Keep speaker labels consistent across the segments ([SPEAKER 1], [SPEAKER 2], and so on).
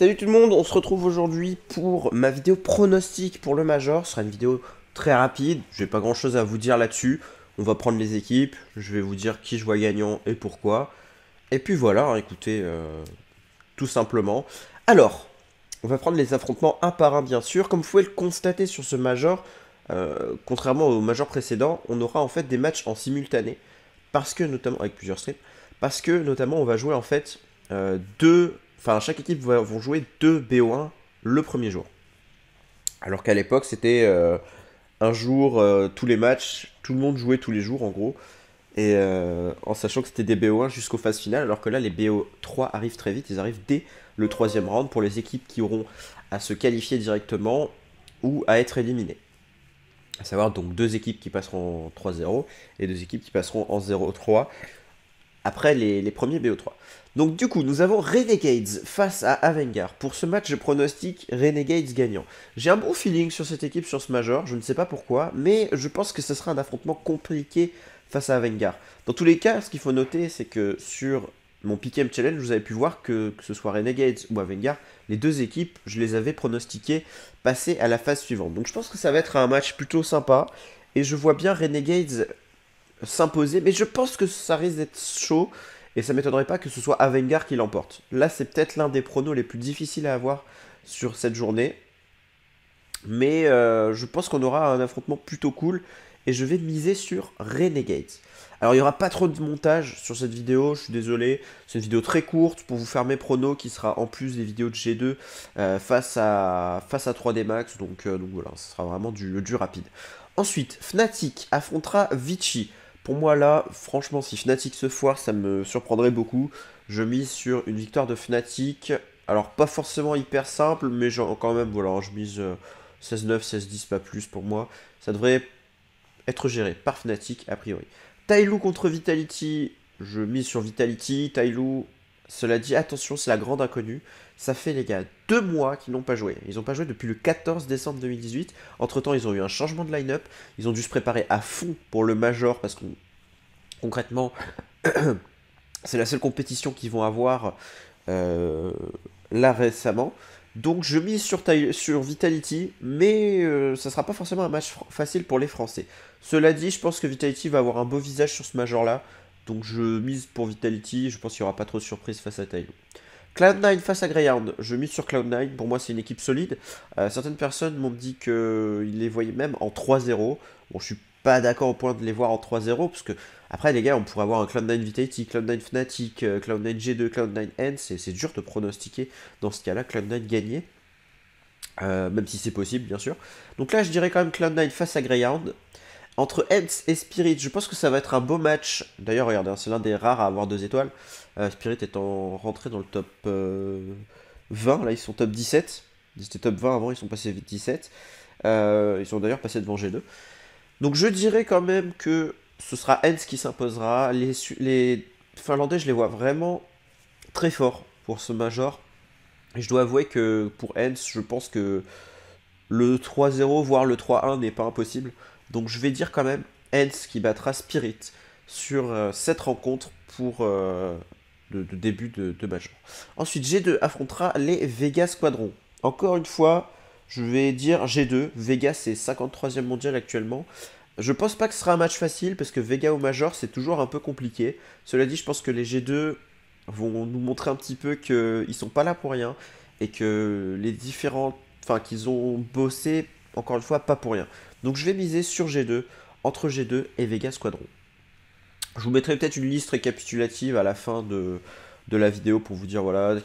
[SPEAKER 1] Salut tout le monde, on se retrouve aujourd'hui pour ma vidéo pronostic pour le Major. Ce sera une vidéo très rapide, je n'ai pas grand chose à vous dire là-dessus. On va prendre les équipes, je vais vous dire qui je vois gagnant et pourquoi. Et puis voilà, hein, écoutez, euh, tout simplement. Alors, on va prendre les affrontements un par un bien sûr. Comme vous pouvez le constater sur ce Major, euh, contrairement au Major précédent, on aura en fait des matchs en simultané. Parce que notamment, avec plusieurs strips, parce que notamment on va jouer en fait euh, deux enfin chaque équipe va, vont jouer deux BO1 le premier jour. Alors qu'à l'époque c'était euh, un jour euh, tous les matchs, tout le monde jouait tous les jours en gros. Et euh, en sachant que c'était des BO1 jusqu'aux phases finales, alors que là les BO3 arrivent très vite, ils arrivent dès le troisième round pour les équipes qui auront à se qualifier directement ou à être éliminées. À savoir donc deux équipes qui passeront en 3-0 et deux équipes qui passeront en 0-3 après les, premiers BO3. Donc du coup, nous avons Renegades face à Avengar. Pour ce match, je pronostique Renegades gagnant. J'ai un bon feeling sur cette équipe sur ce major, je ne sais pas pourquoi, mais je pense que ce sera un affrontement compliqué face à Avengar. Dans tous les cas, ce qu'il faut noter, c'est que sur mon pick'em challenge, vous avez pu voir que, que ce soit Renegades ou Avengar, les deux équipes, je les avais pronostiquées passer à la phase suivante. Donc je pense que ça va être un match plutôt sympa, et je vois bien Renegades s'imposer, mais je pense que ça risque d'être chaud, et ça m'étonnerait pas que ce soit Avengar qui l'emporte. Là, c'est peut-être l'un des pronos les plus difficiles à avoir sur cette journée, mais euh, je pense qu'on aura un affrontement plutôt cool, et je vais miser sur Renegade. Alors il n'y aura pas trop de montage sur cette vidéo, je suis désolé, c'est une vidéo très courte pour vous faire mes pronos qui sera en plus des vidéos de G2 euh, face, à, face à 3D Max, euh, donc, voilà, ce sera vraiment du, du rapide. Ensuite, Fnatic affrontera Vichy. Pour moi, là, franchement, si Fnatic se foire, ça me surprendrait beaucoup. Je mise sur une victoire de Fnatic. Alors, pas forcément hyper simple, mais quand même, voilà, hein, je mise 16-9, euh, 16-10, pas plus pour moi. Ça devrait être géré par Fnatic, a priori. Taïlu contre Vitality, je mise sur Vitality. Taïlu... Cela dit, attention, c'est la grande inconnue. Ça fait, les gars, deux mois qu'ils n'ont pas joué. Ils n'ont pas joué depuis le 14 décembre 2018. Entre-temps, ils ont eu un changement de line-up. Ils ont dû se préparer à fond pour le Major parce que, concrètement, c'est la seule compétition qu'ils vont avoir euh, là récemment. Donc je mise sur, sur Vitality, mais euh, ça ne sera pas forcément un match facile pour les Français. Cela dit, je pense que Vitality va avoir un beau visage sur ce major-là, donc je mise pour Vitality, je pense qu'il n'y aura pas trop de surprises face à Taylor. Cloud9 face à Greyhound, je mise sur Cloud9, pour moi c'est une équipe solide. Euh, certaines personnes m'ont dit qu'ils les voyaient même en 3-0. Bon, je suis pas d'accord au point de les voir en 3-0, parce que après les gars, on pourrait avoir un Cloud9 Vitality, Cloud9 Fnatic, Cloud9 G2, Cloud9 N, c'est dur de pronostiquer dans ce cas-là, Cloud9 gagné. Euh, même si c'est possible, bien sûr. Donc là, je dirais quand même Cloud9 face à Greyhound. Entre Hens et Spirit, je pense que ça va être un beau match. D'ailleurs, regardez, hein, c'est l'un des rares à avoir deux étoiles. Euh, Spirit étant rentré dans le top 20, euh, là ils sont top 17. Ils étaient top 20 avant, ils sont passés 17. Euh, ils sont d'ailleurs passés devant G2. Donc je dirais quand même que ce sera Hens qui s'imposera. Les, les, Finlandais, je les vois vraiment très forts pour ce major. Et je dois avouer que pour Hens, je pense que le 3-0, voire le 3-1 n'est pas impossible. Donc je vais dire quand même Hens qui battra Spirit sur euh, cette rencontre pour le, euh, début de, Major. match. Ensuite, G2 affrontera les Vegas Squadron. Encore une fois, je vais dire G2. Vegas c'est 53e mondial actuellement. Je pense pas que ce sera un match facile parce que Vega au Major c'est toujours un peu compliqué. Cela dit, je pense que les G2 vont nous montrer un petit peu qu'ils sont pas là pour rien et que les différents. Enfin, qu'ils ont bossé encore une fois, pas pour rien. Donc je vais miser sur G2, entre G2 et Vega Squadron. Je vous mettrai peut-être une liste récapitulative à la fin de, la vidéo pour vous dire, voilà,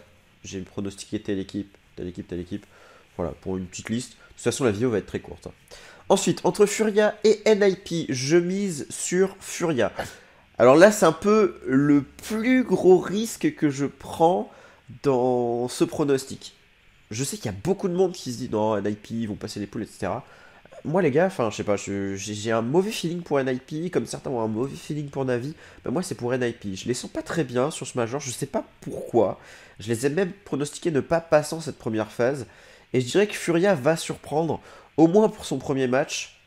[SPEAKER 1] j'ai pronostiqué telle équipe, telle équipe, telle équipe. Voilà, pour une petite liste. De toute façon, la vidéo va être très courte. Hein. Ensuite, entre Furia et NIP, je mise sur Furia. Alors là, c'est un peu le plus gros risque que je prends dans ce pronostic je sais qu'il y a beaucoup de monde qui se dit non, NIP, ils vont passer les poules, etc. Moi, les gars, enfin, je sais pas, j'ai un mauvais feeling pour NIP, comme certains ont un mauvais feeling pour Navi. mais ben, moi, c'est pour NIP. Je les sens pas très bien sur ce major, je ne sais pas pourquoi. Je les ai même pronostiqués ne pas passant cette première phase. Et je dirais que Furia va surprendre, au moins pour son premier match.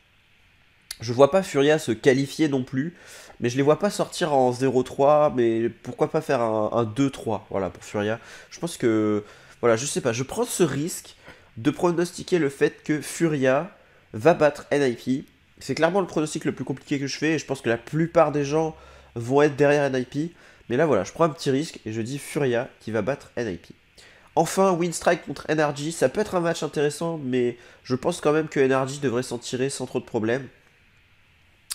[SPEAKER 1] Je vois pas Furia se qualifier non plus, mais je les vois pas sortir en 0-3, mais pourquoi pas faire un, un 2-3, voilà, pour Furia. Je pense que voilà, je sais pas, je prends ce risque de pronostiquer le fait que Furia va battre NIP. C'est clairement le pronostic le plus compliqué que je fais et je pense que la plupart des gens vont être derrière NIP. Mais là voilà, je prends un petit risque et je dis Furia qui va battre NIP. Enfin, Strike contre NRG, ça peut être un match intéressant, mais je pense quand même que NRG devrait s'en tirer sans trop de problèmes.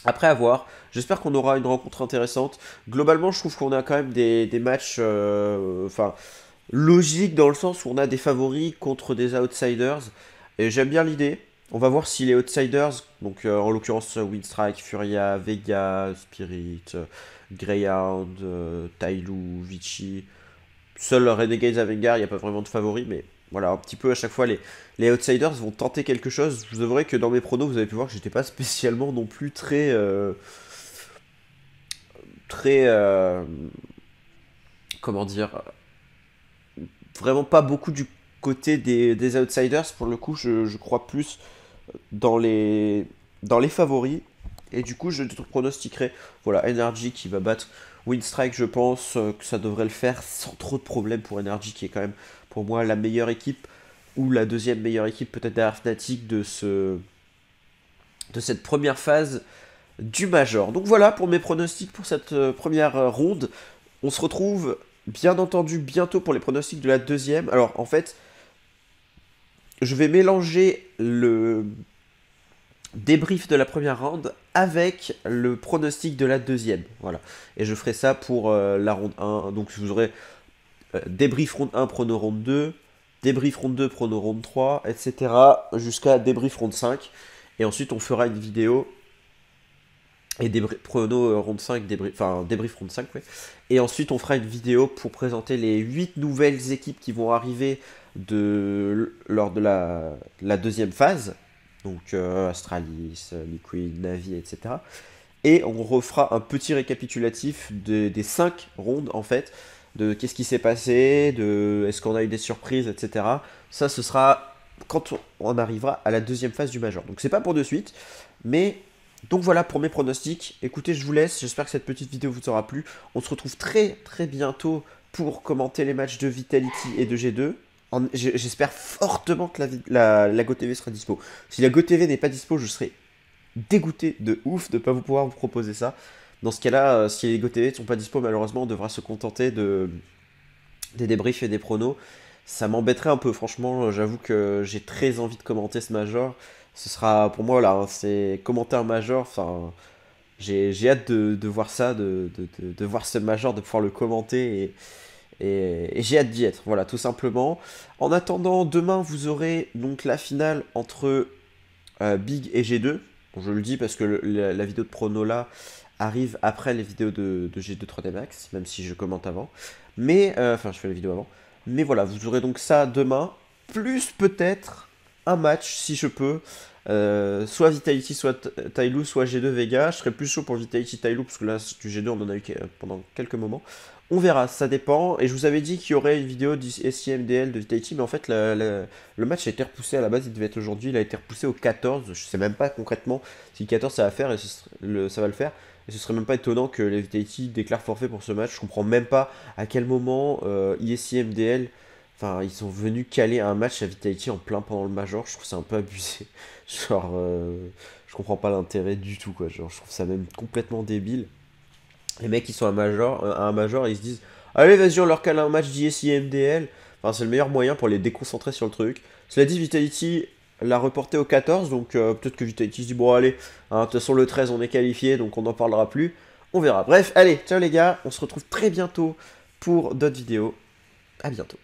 [SPEAKER 1] Après avoir, j'espère qu'on aura une rencontre intéressante. Globalement, je trouve qu'on a quand même des, matchs. Euh, enfin, logique dans le sens où on a des favoris contre des outsiders. Et j'aime bien l'idée. On va voir si les outsiders, donc euh, en l'occurrence euh, Windstrike, Furia, Vega, Spirit, euh, Greyhound, Tailou, Vichy, seul Renegades Avengar, il n'y a pas vraiment de favoris, mais voilà, un petit peu à chaque fois les, les outsiders vont tenter quelque chose. Je vous avouerai que dans mes pronos, vous avez pu voir que j'étais pas spécialement non plus très. très. comment dire vraiment pas beaucoup du côté des, outsiders. Pour le coup, je, crois plus dans les, dans les favoris. Et du coup, je pronostiquerai voilà, Energy qui va battre Windstrike je pense euh, que ça devrait le faire sans trop de problèmes pour Energy, qui est quand même pour moi la meilleure équipe, ou la deuxième meilleure équipe peut-être derrière Fnatic de, ce, de cette première phase du Major. Donc voilà pour mes pronostics pour cette euh, première euh, ronde. On se retrouve bien entendu bientôt pour les pronostics de la deuxième. Alors en fait, je vais mélanger le débrief de la première ronde avec le pronostic de la deuxième. Voilà. Et je ferai ça pour euh, la ronde 1. Donc vous aurez euh, débrief ronde 1, prono ronde 2, débrief ronde 2, prono ronde 3, etc. jusqu'à débrief ronde 5. Et ensuite on fera une vidéo et des prono euh, round 5, enfin débrief round 5, Et ensuite, on fera une vidéo pour présenter les 8 nouvelles équipes qui vont arriver de, lors de la, la deuxième phase. Donc euh, Astralis, euh, Liquid, Navi, etc. Et on refera un petit récapitulatif des 5 rondes, en fait, de qu'est-ce qui s'est passé, de est-ce qu'on a eu des surprises, etc. Ça, ce sera quand on arrivera à la deuxième phase du Major. Donc c'est pas pour de suite, mais donc voilà pour mes pronostics. Écoutez, je vous laisse. J'espère que cette petite vidéo vous aura plu. On se retrouve très très bientôt pour commenter les matchs de Vitality et de G2. J'espère fortement que la, GoTV sera dispo. Si la GoTV n'est pas dispo, je serai dégoûté de ouf de ne pas vous pouvoir vous proposer ça. Dans ce cas-là, euh, si les GoTV ne sont pas dispo, malheureusement, on devra se contenter de, des débriefs et des pronos ça m'embêterait un peu, franchement. Euh, j'avoue que j'ai très envie de commenter ce major. Ce sera pour moi, là, hein, c'est commenter un major. Enfin, j'ai hâte de, de, voir ça, de, voir ce major, de pouvoir le commenter et, et, j'ai hâte d'y être. Voilà, tout simplement. En attendant, demain, vous aurez donc la finale entre euh, Big et G2. Je le dis parce que la, vidéo de prono là arrive après les vidéos de, G2 3D Max, même si je commente avant. Mais, euh, enfin, je fais la vidéo avant. Mais voilà, vous aurez donc ça demain, plus peut-être un match si je peux. Euh, soit Vitality, soit Tailou, soit G2 Vega. Je serais plus chaud pour Vitality Tailou parce que là, du G2, on en a eu euh, pendant quelques moments. On verra, ça dépend. Et je vous avais dit qu'il y aurait une vidéo du SIMDL de Vitality, mais en fait, le match a été repoussé à la base, il devait être aujourd'hui, il a été repoussé au 14. Je sais même pas concrètement si le 14 ça va faire et ça va le faire. Et ce serait même pas étonnant que les Vitality déclarent forfait pour ce match. Je comprends même pas à quel moment euh, ISIMDL. Enfin, ils sont venus caler un match à Vitality en plein pendant le Major. Je trouve ça un peu abusé. Genre, euh, je comprends pas l'intérêt du tout, quoi. Genre, je trouve ça même complètement débile. Les mecs, ils sont à, major, euh, à un Major ils se disent Allez, vas-y, on leur cale un match d'ISI MDL. Enfin, c'est le meilleur moyen pour les déconcentrer sur le truc. Cela dit, Vitality l'a reporter au 14, donc euh, peut-être que Vitality se dit bon allez, hein, de toute façon le 13 on est qualifié, donc on n'en parlera plus, on verra. Bref, allez, ciao les gars, on se retrouve très bientôt pour d'autres vidéos. À bientôt.